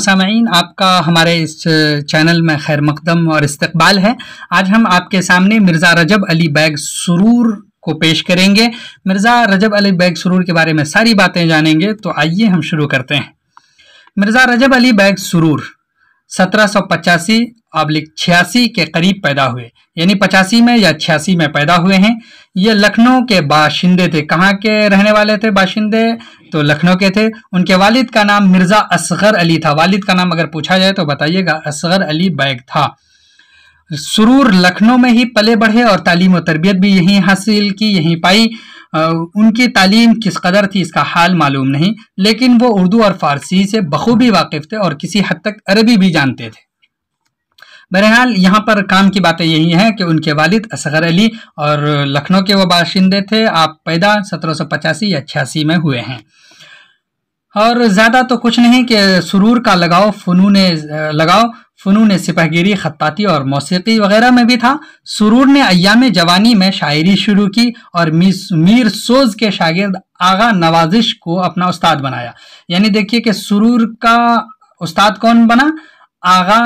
सामीन आपका हमारे इस चैनल में खैर मकदम और इस्तबाल है आज हम आपके सामने मिर्ज़ा रजब अली बैग सुरूर को पेश करेंगे मिर्ज़ा रजब अली बैग सुरूर के बारे में सारी बातें जानेंगे तो आइए हम शुरू करते हैं मिर्ज़ा रजब अली बैग सुरूर सत्रह सौ पचासी आब्लिक छियासी के करीब पैदा हुए यानी पचासी में या छियासी में पैदा हुए हैं ये लखनऊ के बाशिंदे थे कहाँ के रहने वाले थे बाशिंदे तो लखनऊ के थे उनके वालिद का नाम मिर्ज़ा असगर अली था वालिद का नाम अगर पूछा जाए तो बताइएगा असगर अली बैग था सुरूर लखनऊ में ही पले बढ़े और तालीम व तरबियत भी यहीं हासिल की यहीं पाई उनकी तालीम किस कदर थी इसका हाल मालूम नहीं लेकिन वो उर्दू और फ़ारसी से बखूबी वाकिफ़ थे और किसी हद तक अरबी भी जानते थे बहरहाल यहाँ पर काम की बातें यही हैं कि उनके वालिद असगर अली और लखनऊ के वो बाशिंदे थे आप पैदा पचासी या छियासी में हुए हैं और ज़्यादा तो कुछ नहीं कि सुरूर का लगाव फ़नून लगाव फ़नून सिपाहगिरी ख़त्ताती और मौसीकी वगैरह में भी था सुरूर ने अयाम जवानी में शायरी शुरू की और मीर सोज के शागिर्द आगा नवाजिश को अपना उस्ताद बनाया यानी देखिए कि सुरूर का उस्ताद कौन बना आगा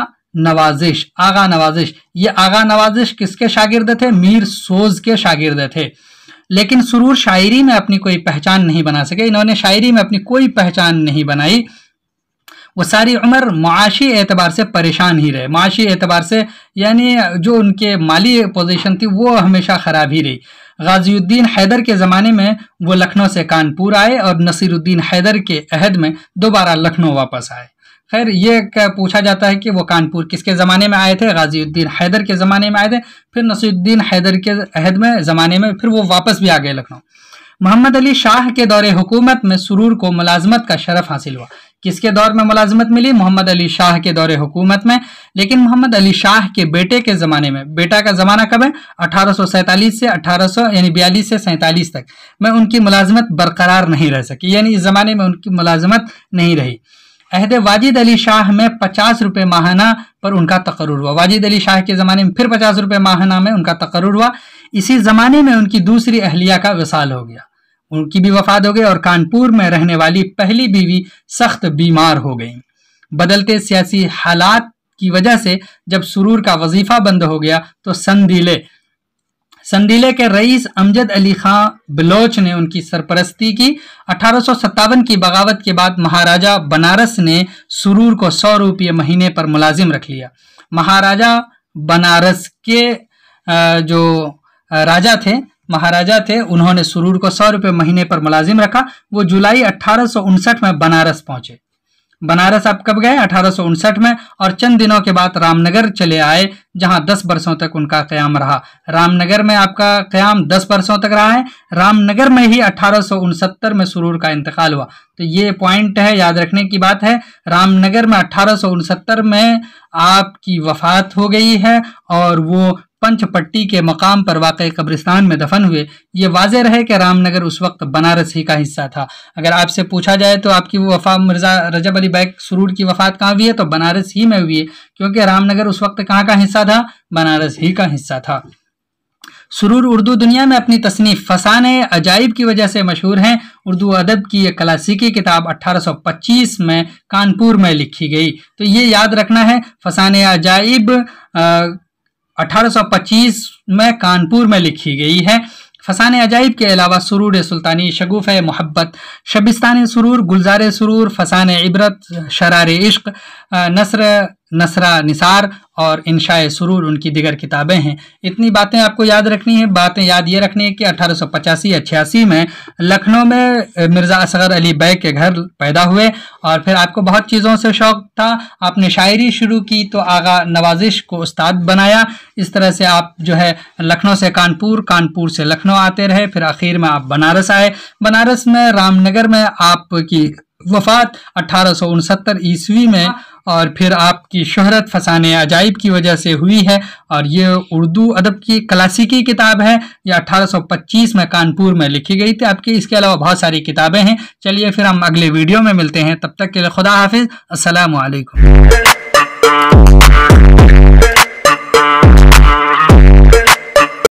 नवाजिश आगा नवाजिश ये आगा नवाजिश किसके शागिर्द थे मीर सोज के शागिर्द थे लेकिन सुरूर शायरी में अपनी कोई पहचान नहीं बना सके इन्होंने शायरी में अपनी कोई पहचान नहीं बनाई वो सारी उम्र माशी एतबार से परेशान ही रहे माशी एतबार से यानी जो उनके माली पोजीशन थी वो हमेशा ख़राब ही रही गाजीद्दीन हैदर के ज़माने में वो लखनऊ से कानपुर आए और नसीरुद्दीन हैदर के अहद में दोबारा लखनऊ वापस आए खैर ये पूछा जाता है कि वो कानपुर किसके ज़माने में आए थे गाजीद्दीन हैदर के ज़माने में आए थे फिर नसीरुद्दीन हैदर के अहद में ज़माने में फिर वो वापस भी आ गए लखनऊ मोहम्मद अली शाह के दौरे हुकूमत में सुरूर को मुलाजमत का शरफ हासिल हुआ किसके दौर में मुलाजमत मिली मोहम्मद अली शाह के दौरे हुकूमत में लेकिन मोहम्मद अली शाह के बेटे के ज़माने में बेटा का ज़माना कब है अठारह से अठारह यानी बयालीस से सैंतालीस तक में उनकी मुलाजमत बरकरार नहीं रह सकी यानी इस ज़माने में उनकी मुलाजमत नहीं रही अहद वाजिद अली शाह में पचास रुपये माहाना पर उनका तकर हुआ वाजिद अली शाह के ज़माने में फिर पचास रुपये माहाना में उनका तकर हुआ इसी ज़माने में उनकी दूसरी अहलिया का विसाल हो गया उनकी भी वफात हो गई और कानपुर में रहने वाली पहली बीवी सख्त बीमार हो गई बदलते सियासी हालात की वजह से जब सुरूर का वजीफा बंद हो गया तो संदीले संदीले के रईस अमजद अली खां बलोच ने उनकी सरपरस्ती की अठारह की बगावत के बाद महाराजा बनारस ने सुरूर को सौ रुपये महीने पर मुलाजिम रख लिया महाराजा बनारस के जो राजा थे महाराजा थे उन्होंने सुरूर को सौ रुपये महीने पर मुलाजिम रखा वो जुलाई अठारह में बनारस पहुंचे बनारस आप कब गए अठारह में और चंद दिनों के बाद रामनगर चले आए जहां 10 वर्षों तक उनका क्याम रहा रामनगर में आपका क्याम 10 वर्षों तक रहा है रामनगर में ही अठारह में सुरूर का इंतकाल हुआ तो ये पॉइंट है याद रखने की बात है रामनगर में अठारह में आपकी वफात हो गई है और वो पंचपट्टी के मकाम पर वाकई कब्रिस्तान में दफन हुए ये वाज रहे कि रामनगर उस वक्त बनारस ही का हिस्सा था अगर आपसे पूछा जाए तो आपकी वो वफा मिर्ज़ा रजब अली बैग सरूर की वफ़ात कहाँ हुई है तो बनारस ही में हुई है क्योंकि रामनगर उस वक्त कहाँ का हिस्सा था बनारस ही का हिस्सा था सुरूर उर्दू दुनिया में अपनी तसनीफ़ फसाने अजाइब की वजह से मशहूर हैं उर्दू अदब की यह क्लासिकी किताब 1825 में कानपुर में लिखी गई तो ये याद रखना है फसाने अजाइब 1825 में कानपुर में लिखी गई है फसान अजाइब के अलावा सुरूर सुल्तानी शगुफ़ मोहब्बत शबिस्तान सुरूर गुलजार सुरूर फसान इबरत शरार इश्क नसर नसरा निसार और इनशाए सुरूर उनकी दिगर किताबें हैं इतनी बातें आपको याद रखनी है बातें याद ये रखनी है कि अठारह सौ पचासी में लखनऊ में मिर्ज़ा असगर अली बैग के घर पैदा हुए और फिर आपको बहुत चीज़ों से शौक़ था आपने शायरी शुरू की तो आगा नवाजिश को उस्ताद बनाया इस तरह से आप जो है लखनऊ से कानपुर कानपुर से लखनऊ आते रहे फिर आखिर में आप बनारस आए बनारस में रामनगर में आपकी वफात अठारह ईस्वी में हाँ। और फिर आपकी शहरत फसाने आ जाए गाइब की वजह से हुई है और ये उर्दू अदब की क्लासिकी किताब है ये 1825 में कानपुर में लिखी गई थी आपकी इसके अलावा बहुत सारी किताबें हैं चलिए फिर हम अगले वीडियो में मिलते हैं तब तक के लिए खुदा हाफिज़ असल